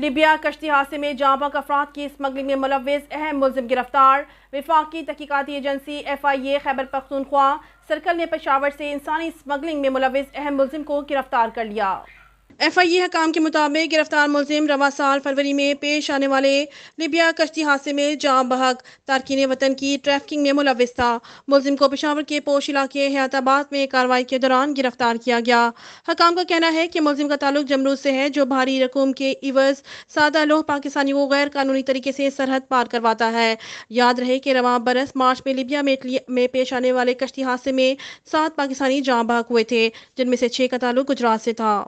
लिबिया कश्ती हादसे में जाबक अफराद की स्मगलिंग में मुलविस अहम मुलिम गिरफ्तार विफाकी तहकीकती agency F I A Khyber Pakhtunkhwa circle ने पेशावर से इंसानी स्मगलिंग में मुलविस अहम मुलिम को गिरफ्तार कर लिया एफ आई ए हकाम के मुताबिक गिरफ्तार मुलिम रवा साल फरवरी में पेश आने वाले लिबिया कश्ती हादसे में जाम बहक तारकिन वतन की ट्रैफिकिंग में मुलविस था मुलिम को पिशावर के पोश इलाके हयाताबाद में कार्रवाई के दौरान गिरफ्तार किया गया हकाम का कहना है कि मुलिम का ताल्लुक जमरूद से है जो भारी रकूम के इवज सादा लोह पाकिस्तानी को गैर कानूनी तरीके से सरहद पार करवाता है याद रहे कि रवा बरस मार्च में लिबिया में, में पेश आने वाले कश्ती हादसे में सात पाकिस्तानी जाम बहक हुए थे जिनमें से छः का ताल्लुक गुजरात से था